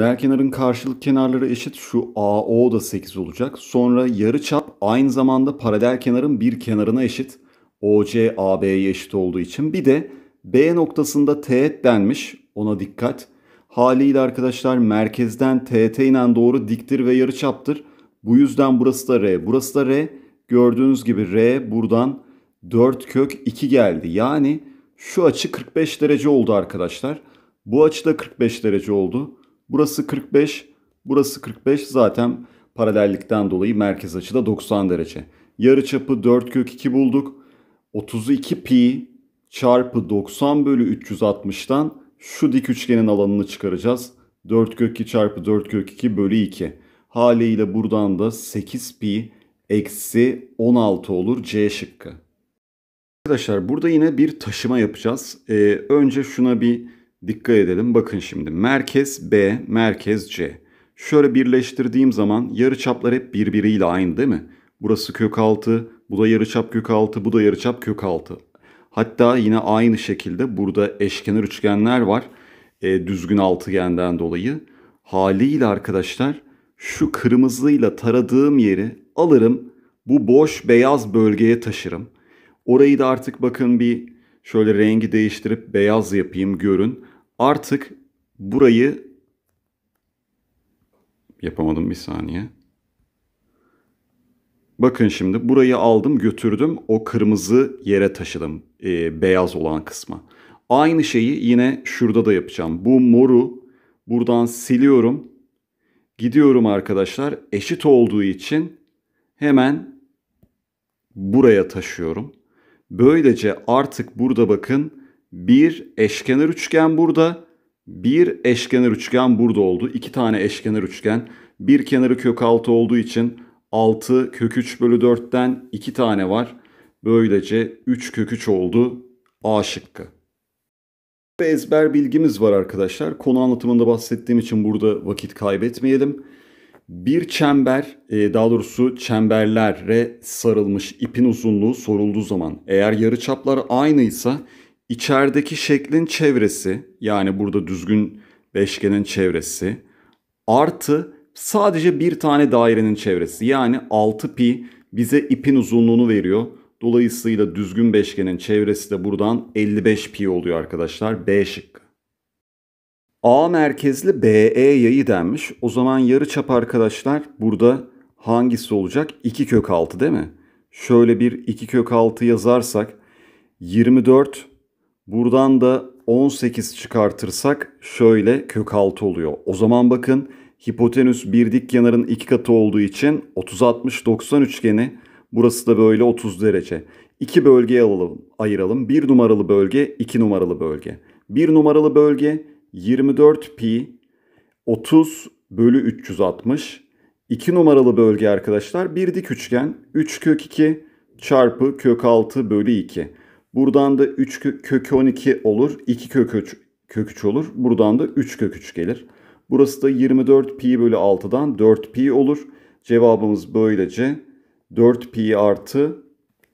Reel kenarın karşılık kenarları eşit şu AO da 8 olacak. Sonra yarı çap aynı zamanda paralel kenarın bir kenarına eşit. OC AB'ye eşit olduğu için. Bir de B noktasında teğet denmiş. Ona dikkat. Haliyle arkadaşlar merkezden teğete inen doğru diktir ve yarı çaptır. Bu yüzden burası da R. Burası da R. Gördüğünüz gibi R buradan 4 kök 2 geldi. Yani şu açı 45 derece oldu arkadaşlar. Bu açı da 45 derece oldu. Burası 45, burası 45 zaten paralellikten dolayı merkez açıda 90 derece. Yarı çapı 4 kök 2 bulduk. 32 pi çarpı 90 bölü 360'tan şu dik üçgenin alanını çıkaracağız. 4 kök 2 çarpı 4 kök 2 bölü 2. Haliyle buradan da 8 pi eksi 16 olur C şıkkı. Arkadaşlar burada yine bir taşıma yapacağız. Ee, önce şuna bir Dikkat edelim. Bakın şimdi merkez B, merkez C. Şöyle birleştirdiğim zaman yarıçaplar hep birbiriyle aynı değil mi? Burası kök 6, bu da yarıçap kök 6, bu da yarıçap kök 6. Hatta yine aynı şekilde burada eşkenar üçgenler var. E, düzgün altıgenden dolayı. Haliyle arkadaşlar şu kırmızıyla taradığım yeri alırım. Bu boş beyaz bölgeye taşırım. Orayı da artık bakın bir şöyle rengi değiştirip beyaz yapayım görün artık burayı yapamadım bir saniye. Bakın şimdi burayı aldım götürdüm o kırmızı yere taşıdım e, beyaz olan kısma. Aynı şeyi yine şurada da yapacağım. Bu moru buradan siliyorum. Gidiyorum arkadaşlar eşit olduğu için hemen buraya taşıyorum. Böylece artık burada bakın bir eşkenar üçgen burada, bir eşkenar üçgen burada oldu. İki tane eşkenar üçgen. Bir kenarı kök 6 olduğu için 6 kök 3 bölü 4'ten 2 tane var. Böylece 3 kök 3 oldu A şıkkı. Bir ezber bilgimiz var arkadaşlar. Konu anlatımında bahsettiğim için burada vakit kaybetmeyelim. Bir çember, e, daha doğrusu çemberlere sarılmış ipin uzunluğu sorulduğu zaman eğer yarıçaplar aynıysa içerideki şeklin çevresi yani burada düzgün beşgenin çevresi artı sadece bir tane dairenin çevresi yani 6 pi bize ipin uzunluğunu veriyor. Dolayısıyla düzgün beşgenin çevresi de buradan 55 pi oluyor arkadaşlar. B şıkkı. A merkezli BE yayı denmiş. O zaman yarı çap arkadaşlar burada hangisi olacak? 2 kök 6 değil mi? Şöyle bir 2 kök 6 yazarsak 24 Buradan da 18 çıkartırsak şöyle kök 6 oluyor. O zaman bakın hipotenüs bir dik kenarın iki katı olduğu için 30-60-90 üçgeni burası da böyle 30 derece. İki bölgeye alalım, ayıralım. Bir numaralı bölge, iki numaralı bölge. Bir numaralı bölge 24 pi 30 bölü 360. İki numaralı bölge arkadaşlar bir dik üçgen 3 kök 2 çarpı kök 6 bölü 2. Buradan da 3 kökü 12 olur. 2 kök 3, kök 3 olur. Buradan da 3 kök 3 gelir. Burası da 24 pi bölü 6'dan 4 pi olur. Cevabımız böylece 4 pi artı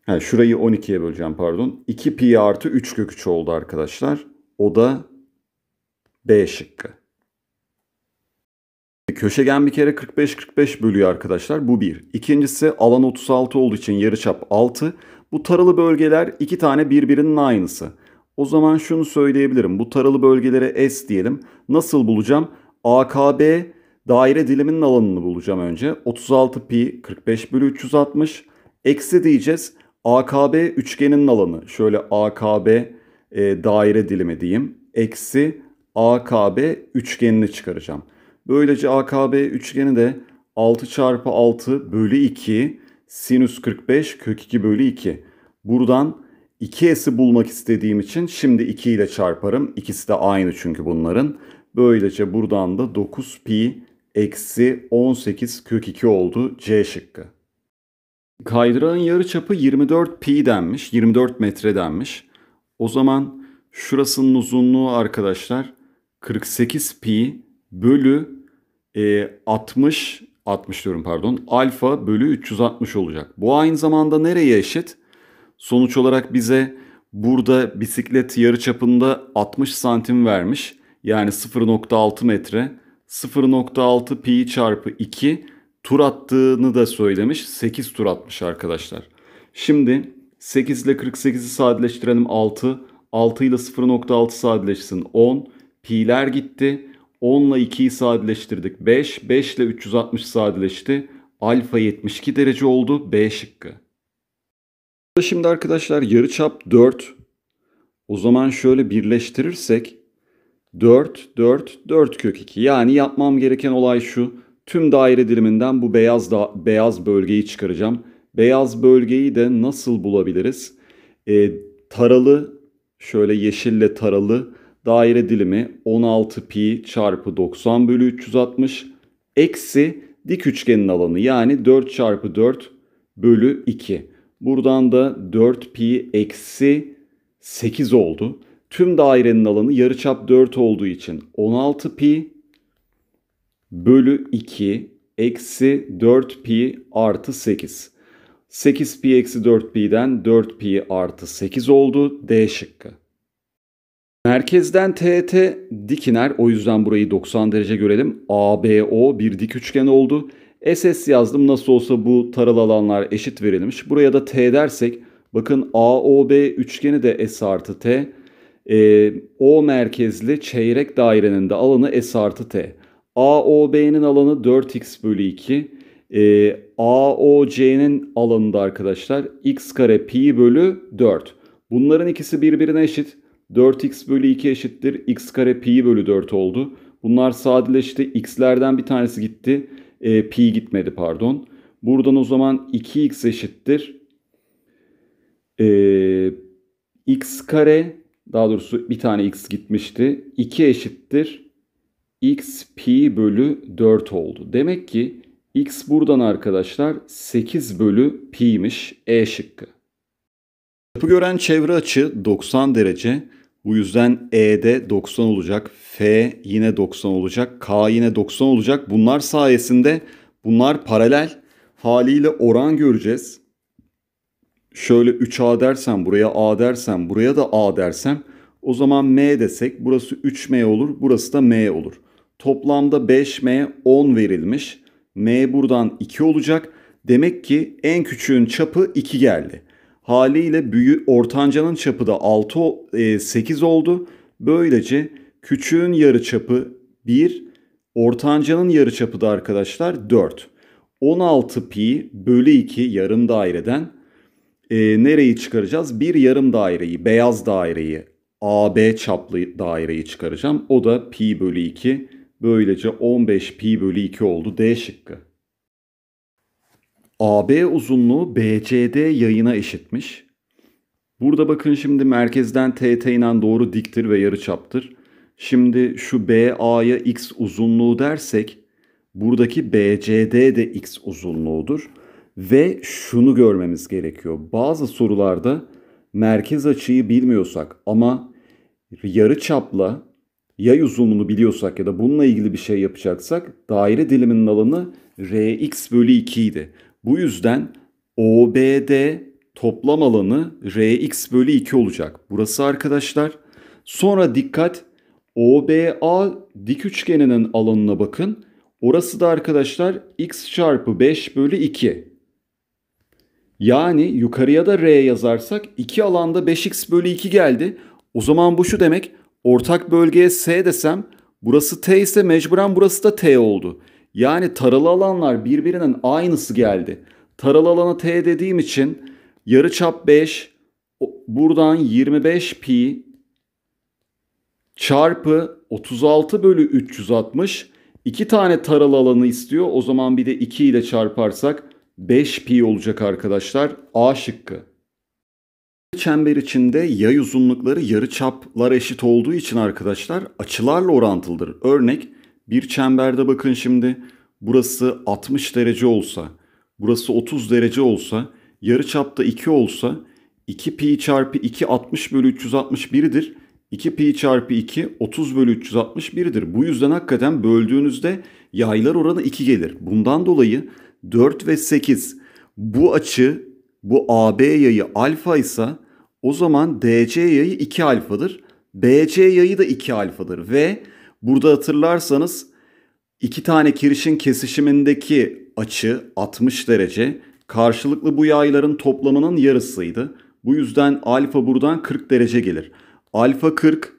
yani şurayı 12'ye böleceğim pardon. 2 pi artı 3 kök 3 oldu arkadaşlar. O da B şıkkı. Köşegen bir kere 45-45 bölüyor arkadaşlar. Bu bir. İkincisi alan 36 olduğu için yarıçap 6. Bu taralı bölgeler iki tane birbirinin aynısı. O zaman şunu söyleyebilirim. Bu taralı bölgelere S diyelim. Nasıl bulacağım? AKB daire diliminin alanını bulacağım önce. 36 pi 45 bölü 360. Eksi diyeceğiz. AKB üçgenin alanı. Şöyle AKB e, daire dilimi diyeyim. Eksi AKB üçgenini çıkaracağım. Böylece AKB üçgeni de 6 çarpı 6 bölü 2 sinüs 45 kök 2 bölü 2. Buradan 2s'i bulmak istediğim için şimdi 2 ile çarparım. İkisi de aynı çünkü bunların. Böylece buradan da 9 pi eksi 18 kök 2 oldu C şıkkı. Kaydırağın yarı çapı 24 pi denmiş. 24 metre denmiş. O zaman şurasının uzunluğu arkadaşlar 48 pi bölü e, 60 60 diyorum pardon. Alfa bölü 360 olacak. Bu aynı zamanda nereye eşit? Sonuç olarak bize burada bisiklet yarı çapında 60 santim vermiş. Yani 0.6 metre. 0.6 pi çarpı 2 tur attığını da söylemiş. 8 tur atmış arkadaşlar. Şimdi 8 ile 48'i sadeleştirelim 6. 6 ile 0.6 sadeleşsin 10. Pi'ler gitti. 10 ile 2'yi sadeleştirdik. 5. 5 ile 360 sadeleşti. Alfa 72 derece oldu. B şıkkı. Şimdi arkadaşlar yarıçap 4. O zaman şöyle birleştirirsek 4, 4, 4 kök 2. Yani yapmam gereken olay şu. Tüm daire diliminden bu beyaz da, beyaz bölgeyi çıkaracağım. Beyaz bölgeyi de nasıl bulabiliriz? E, taralı, şöyle yeşille taralı daire dilimi 16 pi çarpı 90 bölü 360 eksi dik üçgenin alanı yani 4 çarpı 4 bölü 2. Buradan da 4 pi eksi 8 oldu. Tüm dairenin alanı yarıçap 4 olduğu için 16 pi bölü 2 eksi 4 pi artı 8. 8 pi eksi 4 pi'den 4 pi artı 8 oldu D şıkkı. Merkezden TET dikiner o yüzden burayı 90 derece görelim. ABO bir dik üçgen oldu. SS yazdım nasıl olsa bu taralı alanlar eşit verilmiş. Buraya da T dersek bakın AOB üçgeni de S artı T. E, o merkezli çeyrek dairenin de alanı S artı T. AOB'nin alanı 4x bölü 2. E, ee, AOC'nin alanı da arkadaşlar x kare pi bölü 4. Bunların ikisi birbirine eşit. 4x bölü 2 eşittir x kare pi bölü 4 oldu. Bunlar sadeleşti. X'lerden bir tanesi gitti. E, pi gitmedi pardon. Buradan o zaman 2x eşittir. E, x kare daha doğrusu bir tane x gitmişti. 2 eşittir. x pi bölü 4 oldu. Demek ki x buradan arkadaşlar 8 bölü pi'miş. E şıkkı. Yapı gören çevre açı 90 derece. Bu yüzden E'de 90 olacak. F yine 90 olacak. K yine 90 olacak. Bunlar sayesinde bunlar paralel haliyle oran göreceğiz. Şöyle 3A dersem buraya A dersem buraya da A dersem o zaman M desek burası 3M olur burası da M olur. Toplamda 5M 10 verilmiş. M buradan 2 olacak. Demek ki en küçüğün çapı 2 geldi. Haliyle büyü ortancanın çapı da 6 8 e, oldu. Böylece küçüğün yarı çapı 1, ortancanın yarı çapı da arkadaşlar 4. 16 pi bölü 2 yarım daireden e, nereyi çıkaracağız? Bir yarım daireyi, beyaz daireyi, AB çaplı daireyi çıkaracağım. O da pi bölü 2. Böylece 15 pi bölü 2 oldu D şıkkı. AB uzunluğu BCD yayına eşitmiş. Burada bakın şimdi merkezden TT inen doğru diktir ve yarıçaptır. Şimdi şu BA'ya x uzunluğu dersek buradaki BCD de x uzunluğudur. Ve şunu görmemiz gerekiyor. Bazı sorularda merkez açıyı bilmiyorsak ama yarıçapla yay uzunluğunu biliyorsak ya da bununla ilgili bir şey yapacaksak daire diliminin alanı rx bölü 2 idi. Bu yüzden OBD toplam alanı Rx bölü 2 olacak. Burası arkadaşlar. Sonra dikkat OBA dik üçgeninin alanına bakın. Orası da arkadaşlar x çarpı 5 bölü 2. Yani yukarıya da r yazarsak 2 alanda 5x bölü 2 geldi. O zaman bu şu demek ortak bölgeye s desem burası t ise mecburen burası da t oldu. Yani taralı alanlar birbirinin aynısı geldi. Taralı alana T dediğim için yarıçap 5 buradan 25 pi çarpı 36 bölü 360 2 tane taralı alanı istiyor. O zaman bir de 2 ile çarparsak 5 pi olacak arkadaşlar. A şıkkı. Çember içinde yay uzunlukları yarı çaplar eşit olduğu için arkadaşlar açılarla orantılıdır. Örnek bir çemberde bakın şimdi burası 60 derece olsa, burası 30 derece olsa, yarı çapta 2 olsa 2 pi çarpı 2 60 bölü 361'dir. 2 pi çarpı 2 30 bölü 361'dir. Bu yüzden hakikaten böldüğünüzde yaylar oranı 2 gelir. Bundan dolayı 4 ve 8 bu açı bu AB yayı alfa ise o zaman DC yayı 2 alfadır. BC yayı da 2 alfadır ve Burada hatırlarsanız iki tane kirişin kesişimindeki açı 60 derece karşılıklı bu yayların toplamının yarısıydı. Bu yüzden alfa buradan 40 derece gelir. Alfa 40,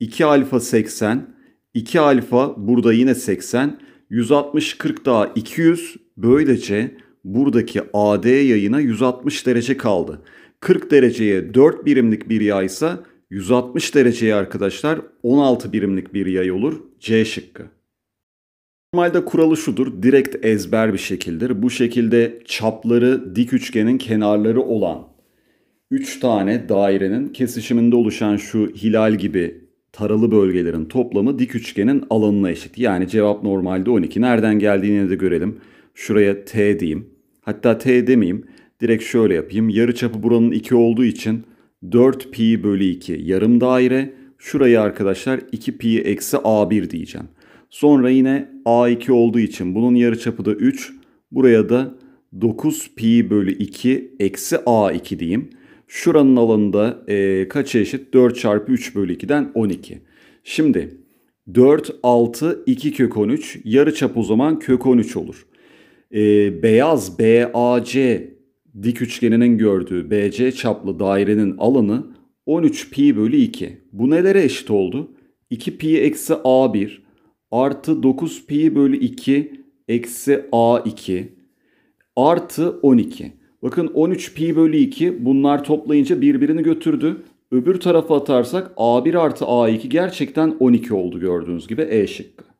2 alfa 80, 2 alfa burada yine 80, 160 40 daha 200. Böylece buradaki AD yayına 160 derece kaldı. 40 dereceye 4 birimlik bir yaysa 160 dereceye arkadaşlar 16 birimlik bir yay olur. C şıkkı. Normalde kuralı şudur. Direkt ezber bir şekildir. Bu şekilde çapları dik üçgenin kenarları olan 3 tane dairenin kesişiminde oluşan şu hilal gibi taralı bölgelerin toplamı dik üçgenin alanına eşit. Yani cevap normalde 12. Nereden geldiğini de görelim. Şuraya T diyeyim. Hatta T demeyeyim. Direkt şöyle yapayım. Yarı çapı buranın 2 olduğu için 4 pi bölü 2 yarım daire. Şurayı arkadaşlar 2 pi eksi a1 diyeceğim. Sonra yine a2 olduğu için bunun yarıçapı da 3. Buraya da 9 pi bölü 2 eksi a2 diyeyim. Şuranın alanında e, kaç eşit? 4 çarpı 3 bölü 2'den 12. Şimdi 4, 6, 2 kök 13. Yarı çap o zaman kök 13 olur. E, beyaz BAC dik üçgeninin gördüğü BC çaplı dairenin alanı 13 pi bölü 2. Bu nelere eşit oldu? 2 pi eksi a1 artı 9 pi bölü 2 eksi a2 artı 12. Bakın 13 pi bölü 2 bunlar toplayınca birbirini götürdü. Öbür tarafa atarsak a1 artı a2 gerçekten 12 oldu gördüğünüz gibi e şıkkı.